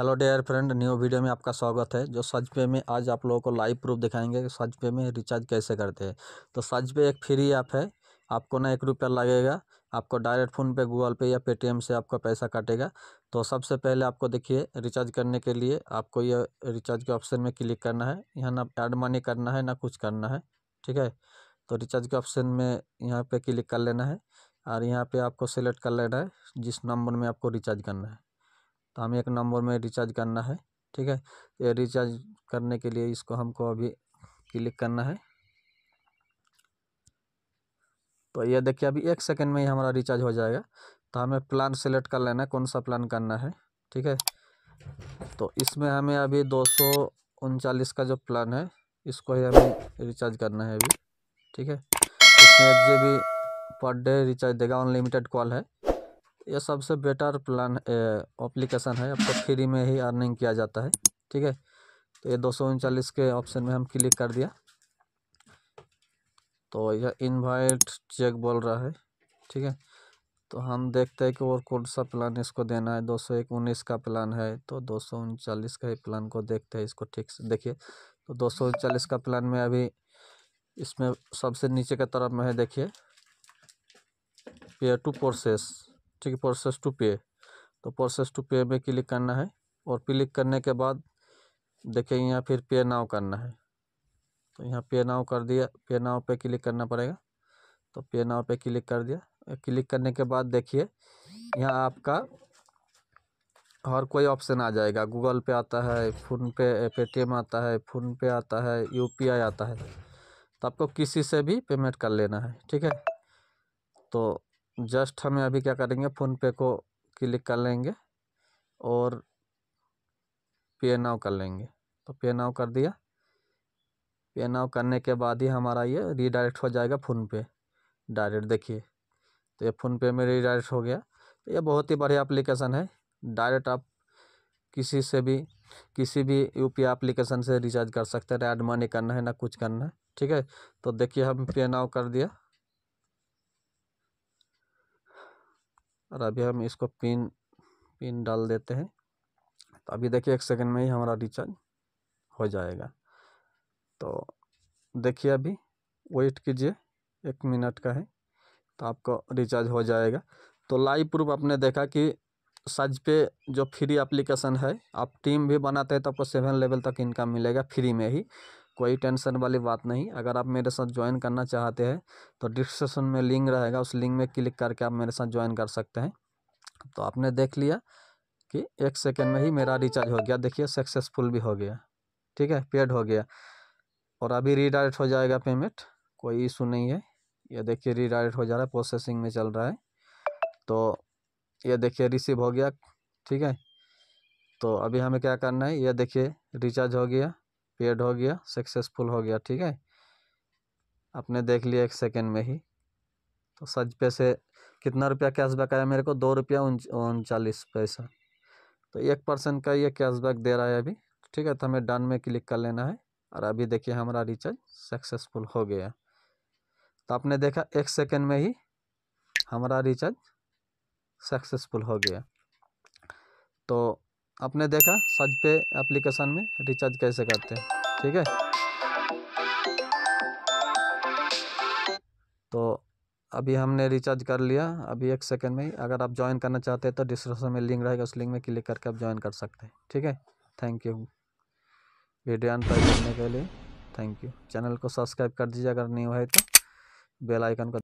hello dear friend new video में आपका स्वागत है जो सच पे में आज आप लोगों को लाइव प्रूफ दिखाएंगे कि सच पे में रिचार्ज कैसे करते हैं तो सच पे एक फ्री ऐप है आपको ना एक रुपया लगेगा आपको डायरेक्ट फ़ोन पे गूगल पे या पेटीएम से आपका पैसा काटेगा तो सबसे पहले आपको देखिए रिचार्ज करने के लिए आपको ये रिचार्ज के ऑप्शन में क्लिक करना है यहाँ ना एड मनी करना है ना कुछ करना है ठीक है तो रिचार्ज के ऑप्शन में यहाँ पर क्लिक कर लेना है और यहाँ पर आपको सेलेक्ट कर लेना है जिस नंबर में आपको रिचार्ज करना है हमें एक नंबर में रिचार्ज करना है ठीक है ये रिचार्ज करने के लिए इसको हमको अभी क्लिक करना है तो ये देखिए अभी एक सेकंड में ही हमारा रिचार्ज हो जाएगा तो हमें प्लान सेलेक्ट कर लेना है कौन सा प्लान करना है ठीक है तो इसमें हमें अभी दो का जो प्लान है इसको ही हमें रिचार्ज करना है अभी ठीक है इसमें एक जी पर डे रिचार्ज देगा अनलिमिटेड कॉल है यह सबसे बेटर प्लान एप्लीकेशन है आपको तो फ्री में ही अर्निंग किया जाता है ठीक है तो ये दो के ऑप्शन में हम क्लिक कर दिया तो यह इनवाइट चेक बोल रहा है ठीक है तो हम देखते हैं कि और कौन सा प्लान इसको देना है दो सौ एक उन्नीस का प्लान है तो दो सौ उनचालीस का ही प्लान को देखते हैं इसको ठीक से देखिए तो दो सौ उनचालीस का प्लान में अभी इसमें सबसे नीचे के तरफ में है देखिए पेयर टू प्रोसेस ठीक है प्रोसेस टू पे तो प्रोसेस टू पे में क्लिक करना है और क्लिक करने के बाद देखिए यहाँ फिर पे नाव करना है तो यहाँ पे नाव कर दिया पे नाव पे क्लिक करना पड़ेगा तो पे नाव पे क्लिक कर दिया क्लिक करने के बाद देखिए यहाँ आपका हर कोई ऑप्शन आ जाएगा गूगल पे आता है फोन पे पेटीएम आता है फोन पे आता है यूपीआई आता है तो आपको किसी से भी पेमेंट कर लेना है ठीक है तो जस्ट हमें अभी क्या करेंगे फ़ोनपे को क्लिक कर लेंगे और पे नाव कर लेंगे तो पे नाव कर दिया पे नाव करने के बाद ही हमारा ये रीडायरेक्ट हो जाएगा फ़ोनपे डायरेक्ट देखिए तो ये फ़ोनपे में रीडायरेक्ट हो गया तो ये बहुत ही बढ़िया एप्लीकेशन है डायरेक्ट आप किसी से भी किसी भी यू पी एप्लीकेशन से रिचार्ज कर सकते हैं ऐड मनी करना है ना कुछ करना है ठीक है तो देखिए हम पे नाव कर दिया और अभी हम इसको पिन पिन डाल देते हैं तो अभी देखिए एक सेकंड में ही हमारा रिचार्ज हो जाएगा तो देखिए अभी वेट कीजिए एक मिनट का है तो आपको रिचार्ज हो जाएगा तो लाइव प्रूफ आपने देखा कि सज पे जो फ्री एप्लीकेशन है आप टीम भी बनाते हैं तो आपको सेवन लेवल तक इनकम मिलेगा फ्री में ही कोई टेंशन वाली बात नहीं अगर आप मेरे साथ ज्वाइन करना चाहते हैं तो डिस्क्रिप्शन में लिंक रहेगा उस लिंक में क्लिक करके आप मेरे साथ ज्वाइन कर सकते हैं तो आपने देख लिया कि एक सेकेंड में ही मेरा रिचार्ज हो गया देखिए सक्सेसफुल भी हो गया ठीक है पेड हो गया और अभी रिडायरेक्ट हो जाएगा पेमेंट कोई इशू नहीं है ये देखिए रिडायरेक्ट हो जा रहा है प्रोसेसिंग में चल रहा है तो ये देखिए रिसीव हो गया ठीक है तो अभी हमें क्या करना है यह देखिए रिचार्ज हो गया पेड हो गया सक्सेसफुल हो गया ठीक है आपने देख लिया एक सेकेंड में ही तो सच पे से कितना रुपया कैशबैक आया मेरे को दो रुपया उनचालीस पैसा तो एक परसेंट का ये कैशबैक दे रहा है अभी ठीक है तो हमें डन में क्लिक कर लेना है और अभी देखिए हमारा रिचार्ज सक्सेसफुल हो गया तो आपने देखा एक सेकेंड में ही हमारा रिचार्ज सक्सेसफुल हो गया तो आपने देखा सच पे एप्लीकेशन में रिचार्ज कैसे करते हैं ठीक है तो अभी हमने रिचार्ज कर लिया अभी एक सेकंड में ही अगर आप ज्वाइन करना चाहते हैं तो डिस्क्रिप्शन में लिंक रहेगा उस लिंक में क्लिक करके आप ज्वाइन कर सकते हैं ठीक है थैंक यू वीडियो अंत करने के लिए थैंक यू चैनल को सब्सक्राइब कर दीजिए अगर नहीं हुआ है तो बेल आइकन को